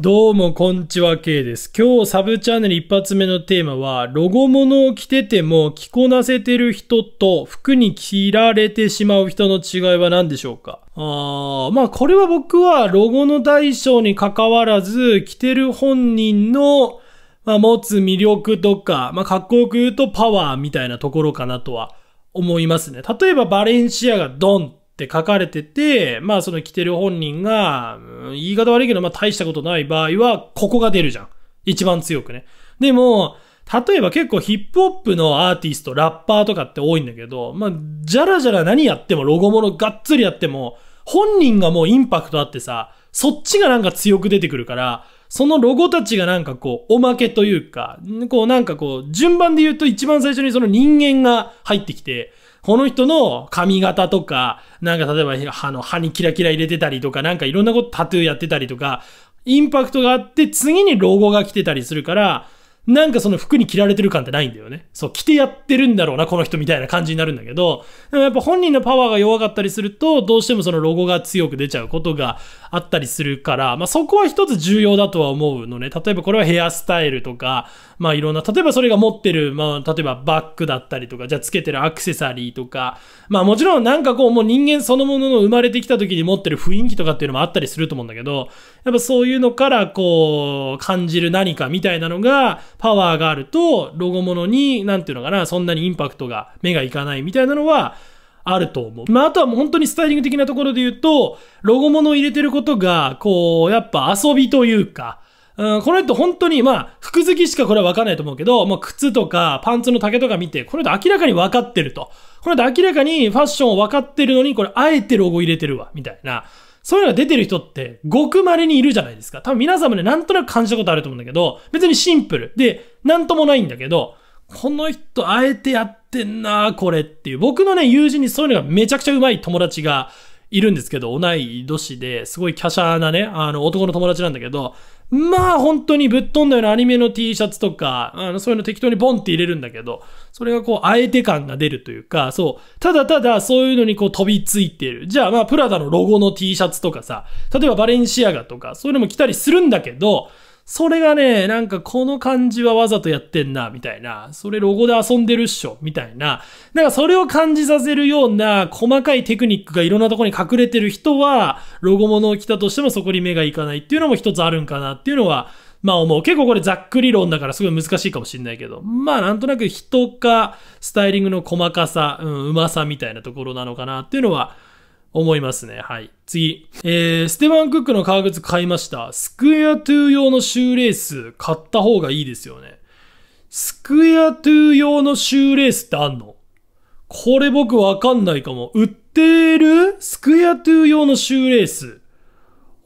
どうも、こんちは、K です。今日、サブチャンネル一発目のテーマは、ロゴ物を着てても着こなせてる人と服に着られてしまう人の違いは何でしょうかあまあ、これは僕はロゴの大小に関わらず、着てる本人の、まあ、持つ魅力とか、まあ、かっこよく言うとパワーみたいなところかなとは思いますね。例えば、バレンシアがドンって書かれてて、まあその着てる本人が、うん、言い方悪いけど、まあ大したことない場合は、ここが出るじゃん。一番強くね。でも、例えば結構ヒップホップのアーティスト、ラッパーとかって多いんだけど、まあ、じゃらじゃら何やっても、ロゴものがっつりやっても、本人がもうインパクトあってさ、そっちがなんか強く出てくるから、そのロゴたちがなんかこう、おまけというか、こうなんかこう、順番で言うと一番最初にその人間が入ってきて、この人の髪型とか、なんか例えば、あの、歯にキラキラ入れてたりとか、なんかいろんなことタトゥーやってたりとか、インパクトがあって、次に老後が来てたりするから、なんかその服に着られてる感ってないんだよね。そう、着てやってるんだろうな、この人みたいな感じになるんだけど、でもやっぱ本人のパワーが弱かったりすると、どうしてもそのロゴが強く出ちゃうことがあったりするから、まあそこは一つ重要だとは思うのね。例えばこれはヘアスタイルとか、まあいろんな、例えばそれが持ってる、まあ例えばバッグだったりとか、じゃあつけてるアクセサリーとか、まあもちろんなんかこうもう人間そのものの生まれてきた時に持ってる雰囲気とかっていうのもあったりすると思うんだけど、やっぱそういうのからこう、感じる何かみたいなのが、パワーがあると、ロゴものに、なんていうのかな、そんなにインパクトが、目がいかないみたいなのは、あると思う。まあ、あとはもう本当にスタイリング的なところで言うと、ロゴものを入れてることが、こう、やっぱ遊びというか、うん、この人本当に、まあ、服好きしかこれは分かんないと思うけど、もう靴とかパンツの丈とか見て、この人明らかに分かってると。この人明らかにファッションを分かってるのに、これあえてロゴ入れてるわ、みたいな。そういうのが出てる人って、ごく稀にいるじゃないですか。多分皆さんもね、なんとなく感じたことあると思うんだけど、別にシンプル。で、なんともないんだけど、この人、あえてやってんなこれっていう。僕のね、友人にそういうのがめちゃくちゃうまい友達がいるんですけど、同い年で、すごい華奢なね、あの、男の友達なんだけど、まあ本当にぶっ飛んだようなアニメの T シャツとか、あのそういうの適当にボンって入れるんだけど、それがこう、あえて感が出るというか、そう、ただただそういうのにこう飛びついてる。じゃあまあプラダのロゴの T シャツとかさ、例えばバレンシアガとか、そういうのも着たりするんだけど、それがね、なんかこの感じはわざとやってんな、みたいな。それロゴで遊んでるっしょ、みたいな。なんかそれを感じさせるような細かいテクニックがいろんなとこに隠れてる人は、ロゴものを着たとしてもそこに目がいかないっていうのも一つあるんかなっていうのは、まあ思う。結構これざっくり論だからすごい難しいかもしんないけど、まあなんとなく人か、スタイリングの細かさ、うん、うまさみたいなところなのかなっていうのは、思いますね。はい。次。えー、ステファン・クックの革靴買いました。スクエア2用のシューレース買った方がいいですよね。スクエア2用のシューレースってあんのこれ僕わかんないかも。売ってるスクエア2用のシューレース。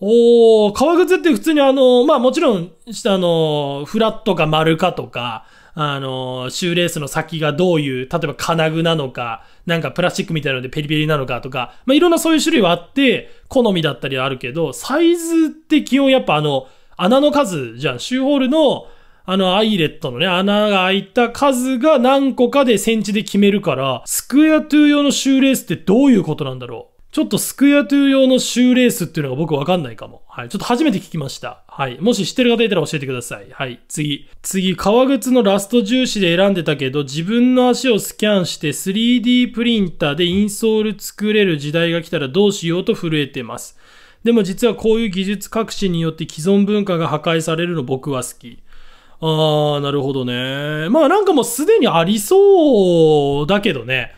おー、革靴って普通にあの、まあもちろん、あの、フラットか丸かとか、あの、シューレースの先がどういう、例えば金具なのか、なんかプラスチックみたいなのでペリペリなのかとか、まあいろんなそういう種類はあって、好みだったりはあるけど、サイズって基本やっぱあの、穴の数じゃん。シューホールの、あの、アイレットのね、穴が開いた数が何個かでセンチで決めるから、スクエア2用のシューレースってどういうことなんだろうちょっとスクエアトゥー用のシューレースっていうのが僕わかんないかも。はい。ちょっと初めて聞きました。はい。もし知ってる方いたら教えてください。はい。次。次、革靴のラスト重視で選んでたけど、自分の足をスキャンして 3D プリンターでインソール作れる時代が来たらどうしようと震えてます。でも実はこういう技術革新によって既存文化が破壊されるの僕は好き。あー、なるほどね。まあなんかもうすでにありそうだけどね。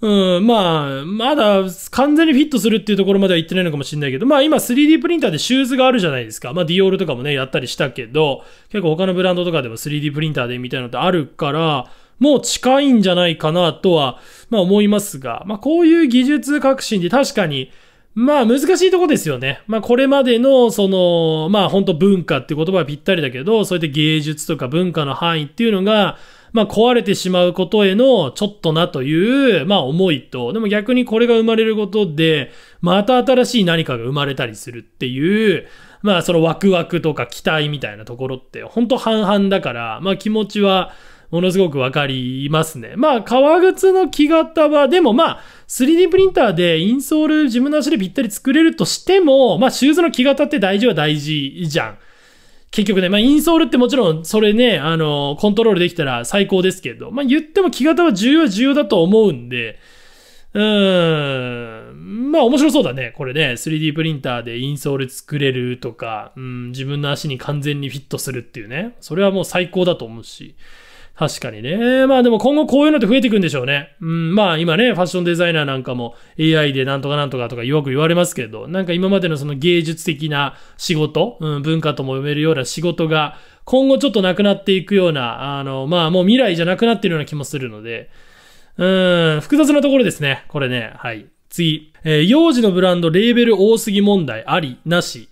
うん、まあ、まだ完全にフィットするっていうところまではいってないのかもしれないけど、まあ今 3D プリンターでシューズがあるじゃないですか。まあディオールとかもね、やったりしたけど、結構他のブランドとかでも 3D プリンターでみたいなのってあるから、もう近いんじゃないかなとは、まあ思いますが、まあこういう技術革新で確かに、まあ難しいとこですよね。まあこれまでのその、まあ本当文化って言葉はぴったりだけど、そうやって芸術とか文化の範囲っていうのが、まあ、壊れてしまうことへのちょっとなという、まあ、思いと、でも逆にこれが生まれることで、また新しい何かが生まれたりするっていう、まあ、そのワクワクとか期待みたいなところって、ほんと半々だから、まあ、気持ちは、ものすごくわかりますね。まあ、革靴の木型は、でもまあ、3D プリンターでインソール自分の足でぴったり作れるとしても、まあ、シューズの木型って大事は大事じゃん。結局ね、まあ、インソールってもちろん、それね、あの、コントロールできたら最高ですけど、まあ、言っても木型は重要は重要だと思うんで、うーん、まあ、面白そうだね。これね、3D プリンターでインソール作れるとか、うん、自分の足に完全にフィットするっていうね、それはもう最高だと思うし、確かにね。まあでも今後こういうのって増えていくんでしょうね。うん、まあ今ね、ファッションデザイナーなんかも AI でなんとかなんとかとかよく言われますけど、なんか今までのその芸術的な仕事、うん、文化とも読めるような仕事が今後ちょっとなくなっていくような、あの、まあもう未来じゃなくなってるような気もするので、うん、複雑なところですね。これね。はい。次。えー、幼児のブランド、レーベル多すぎ問題、あり、なし。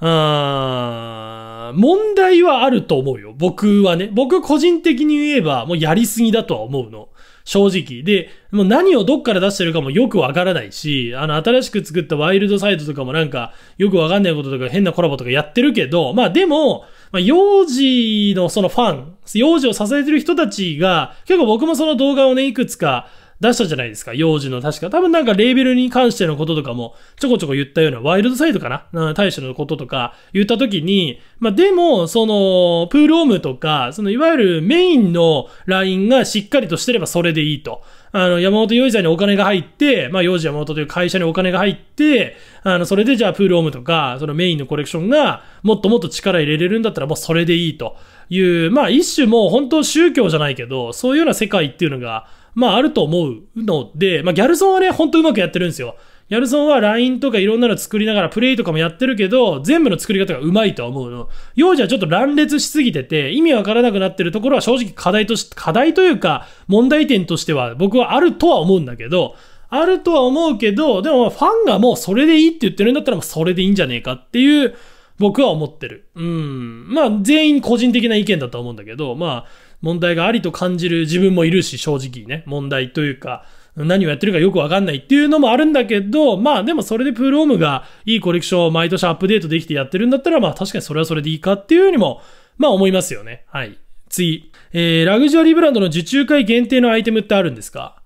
問題はあると思うよ。僕はね。僕個人的に言えば、もうやりすぎだとは思うの。正直。で、もう何をどっから出してるかもよくわからないし、あの、新しく作ったワイルドサイドとかもなんか、よくわかんないこととか変なコラボとかやってるけど、まあでも、まあ、幼児のそのファン、幼児を支えてる人たちが、結構僕もその動画をね、いくつか、出したじゃないですか。幼児の確か。多分なんかレーベルに関してのこととかも、ちょこちょこ言ったような、ワイルドサイドかな大使のこととか言った時に、まあでも、その、プールオームとか、そのいわゆるメインのラインがしっかりとしてればそれでいいと。あの、山本洋二さんにお金が入って、まあ、洋二山本という会社にお金が入って、あの、それでじゃあ、プールオームとか、そのメインのコレクションが、もっともっと力入れれるんだったら、もうそれでいいという、まあ、一種もう本当宗教じゃないけど、そういうような世界っていうのが、まああると思うので、まあギャルソンはね、ほんとうまくやってるんですよ。ギャルソンは LINE とかいろんなの作りながらプレイとかもやってるけど、全部の作り方がうまいと思うの。幼児はちょっと乱列しすぎてて、意味わからなくなってるところは正直課題とし、課題というか、問題点としては僕はあるとは思うんだけど、あるとは思うけど、でもファンがもうそれでいいって言ってるんだったらもうそれでいいんじゃねえかっていう、僕は思ってる。うん。まあ、全員個人的な意見だと思うんだけど、まあ、問題がありと感じる自分もいるし、正直ね、問題というか、何をやってるかよくわかんないっていうのもあるんだけど、まあでもそれでプールオームがいいコレクションを毎年アップデートできてやってるんだったら、まあ確かにそれはそれでいいかっていうようにも、まあ思いますよね。はい。次。えー、ラグジュアリーブランドの受注会限定のアイテムってあるんですか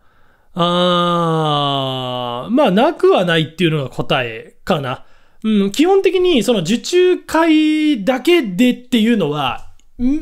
あー、まあなくはないっていうのが答えかな。うん、基本的にその受注会だけでっていうのは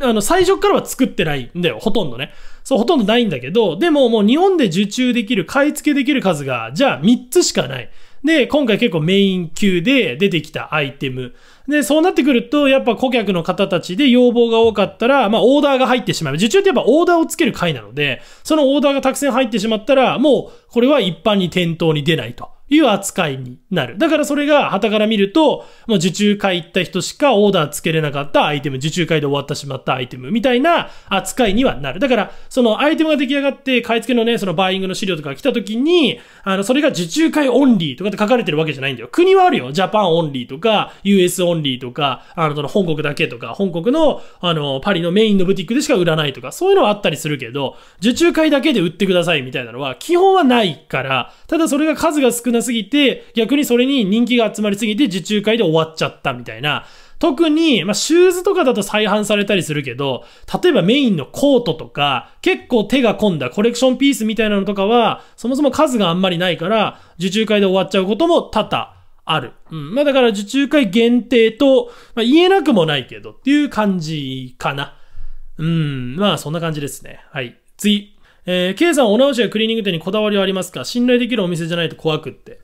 あの、最初からは作ってないんだよ、ほとんどね。そう、ほとんどないんだけど、でももう日本で受注できる、買い付けできる数が、じゃあ3つしかない。で、今回結構メイン級で出てきたアイテム。で、そうなってくると、やっぱ顧客の方たちで要望が多かったら、まあ、オーダーが入ってしまう。受注ってやっぱオーダーをつける回なので、そのオーダーがたくさん入ってしまったら、もう、これは一般に店頭に出ないと。いう扱いになる。だからそれが、旗から見ると、もう受注会行った人しかオーダーつけれなかったアイテム、受注会で終わってしまったアイテム、みたいな扱いにはなる。だから、そのアイテムが出来上がって、買い付けのね、そのバイイングの資料とか来た時に、あの、それが受注会オンリーとかって書かれてるわけじゃないんだよ。国はあるよ。ジャパンオンリーとか、US オンリーとか、あの、その本国だけとか、本国の、あの、パリのメインのブティックでしか売らないとか、そういうのはあったりするけど、受注会だけで売ってくださいみたいなのは、基本はないから、ただそれが数が少ないなすぎて、逆にそれに人気が集まりすぎて受注会で終わっちゃったみたいな。特に、まあ、シューズとかだと再販されたりするけど、例えばメインのコートとか、結構手が込んだコレクションピースみたいなのとかは、そもそも数があんまりないから、受注会で終わっちゃうことも多々ある。うん。まあ、だから受注会限定と、まあ、言えなくもないけどっていう感じかな。うん。まあ、そんな感じですね。はい。次。えー、K さん、お直しやクリーニング店にこだわりはありますか信頼できるお店じゃないと怖くって。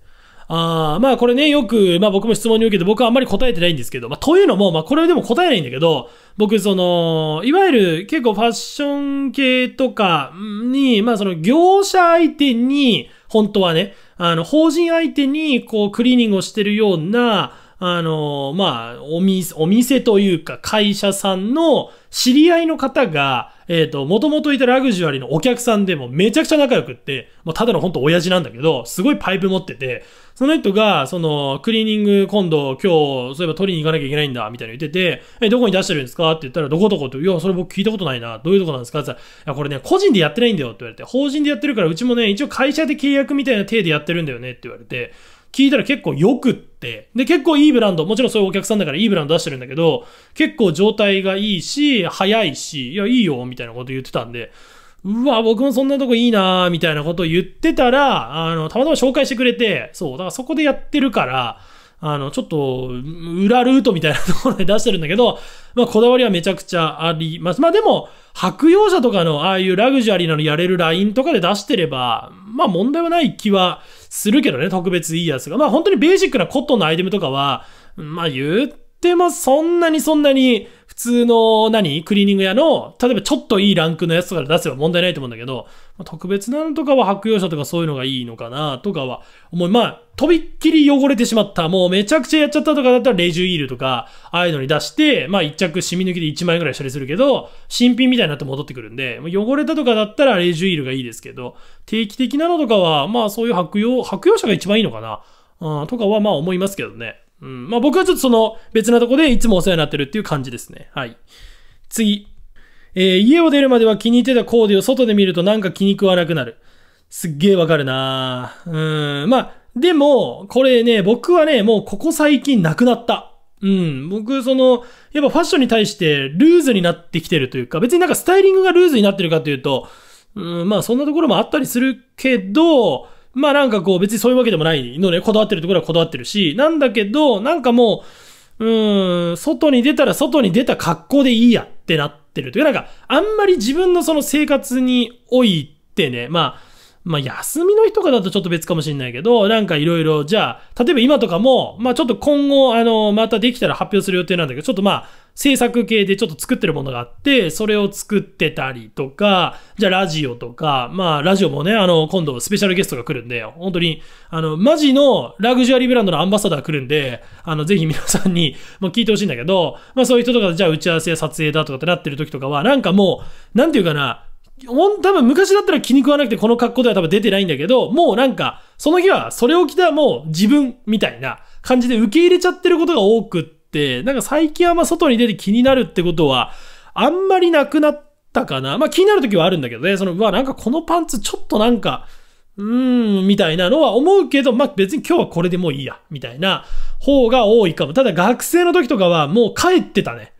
あまあこれね、よく、まあ僕も質問に受けて僕はあんまり答えてないんですけど、まあというのも、まあこれでも答えないんだけど、僕その、いわゆる結構ファッション系とかに、まあその業者相手に、本当はね、あの、法人相手にこうクリーニングをしてるような、あの、まあ、お店、お店というか会社さんの、知り合いの方が、えっ、ー、と、もともといたラグジュアリーのお客さんでもめちゃくちゃ仲良くって、もうただの本当親父なんだけど、すごいパイプ持ってて、その人が、その、クリーニング今度今日、そういえば取りに行かなきゃいけないんだ、みたいな言ってて、え、どこに出してるんですかって言ったら、どこどこと、いや、それ僕聞いたことないな、どういうとこなんですかって言ったら、いや、これね、個人でやってないんだよって言われて、法人でやってるから、うちもね、一応会社で契約みたいな体でやってるんだよねって言われて、聞いたら結構良くって、で、結構いいブランド、もちろんそういうお客さんだからいいブランド出してるんだけど、結構状態がいいし、早いし、いや、いいよ、みたいなこと言ってたんで、うわ、僕もそんなとこいいなみたいなことを言ってたら、あの、たまたま紹介してくれて、そう、だからそこでやってるから、あの、ちょっと、裏ルートみたいなところで出してるんだけど、まあ、こだわりはめちゃくちゃあります。まあ、でも、白用車とかの、ああいうラグジュアリーなのやれるラインとかで出してれば、まあ問題はない気はするけどね、特別いいやつが。まあ本当にベーシックなコットンのアイテムとかは、まあ言っってもそんなにそんなに、普通の何クリーニング屋の、例えばちょっといいランクのやつとか出せば問題ないと思うんだけど、特別なのとかは白用者とかそういうのがいいのかなとかは思い、まあ、とびっきり汚れてしまった、もうめちゃくちゃやっちゃったとかだったらレジュイールとか、ああいうのに出して、まあ一着染み抜きで1万円ぐらい処理するけど、新品みたいになって戻ってくるんで、汚れたとかだったらレジュイールがいいですけど、定期的なのとかは、まあそういう白用、白用者が一番いいのかな、うん、とかはまあ思いますけどね。うん。まあ僕はちょっとその別なとこでいつもお世話になってるっていう感じですね。はい。次。えー、家を出るまでは気に入ってたコーデを外で見るとなんか気に食わなくなる。すっげえわかるなうん。まあ、でも、これね、僕はね、もうここ最近なくなった。うん。僕、その、やっぱファッションに対してルーズになってきてるというか、別になんかスタイリングがルーズになってるかというと、うん、まあそんなところもあったりするけど、まあなんかこう別にそういうわけでもないので、こだわってるところはこだわってるし、なんだけど、なんかもう、うーん、外に出たら外に出た格好でいいやってなってるというか、なんかあんまり自分のその生活においてね、まあ、まあ、休みの日とかだとちょっと別かもしれないけど、なんかいろいろ、じゃあ、例えば今とかも、まあ、ちょっと今後、あの、またできたら発表する予定なんだけど、ちょっとまあ、制作系でちょっと作ってるものがあって、それを作ってたりとか、じゃあラジオとか、まあ、ラジオもね、あの、今度スペシャルゲストが来るんで、本当に、あの、マジのラグジュアリーブランドのアンバサダー来るんで、あの、ぜひ皆さんに、もう聞いてほしいんだけど、まあ、そういう人とか、じゃあ打ち合わせや撮影だとかってなってる時とかは、なんかもう、なんていうかな、多分昔だったら気に食わなくてこの格好では多分出てないんだけど、もうなんか、その日はそれを着たもう自分みたいな感じで受け入れちゃってることが多くって、なんか最近はま外に出て気になるってことは、あんまりなくなったかな。まあ気になる時はあるんだけどね、その、うわ、なんかこのパンツちょっとなんか、うーん、みたいなのは思うけど、まあ、別に今日はこれでもういいや、みたいな方が多いかも。ただ学生の時とかはもう帰ってたね。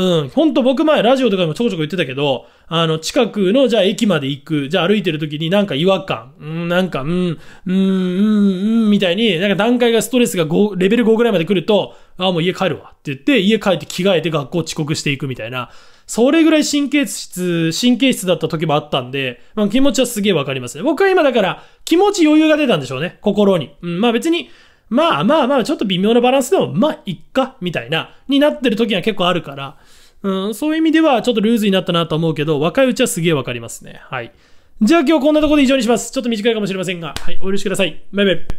うん。ほんと僕前ラジオとかでもちょこちょこ言ってたけど、あの、近くの、じゃあ駅まで行く、じゃあ歩いてる時になんか違和感、うん、なんか、うん、うん、うん、うん、みたいに、なんか段階がストレスが5、レベル5ぐらいまで来ると、ああ、もう家帰るわって言って、家帰って着替えて学校遅刻していくみたいな、それぐらい神経質、神経質だった時もあったんで、まあ気持ちはすげえわかりますね。僕は今だから、気持ち余裕が出たんでしょうね、心に。うん、まあ別に、まあまあまあ、ちょっと微妙なバランスでも、まあ、いっか、みたいな、になってる時が結構あるから、うん、そういう意味ではちょっとルーズになったなと思うけど、若いうちはすげえわかりますね。はい。じゃあ今日こんなところで以上にします。ちょっと短いかもしれませんが、はい、お許しください。バイバイ。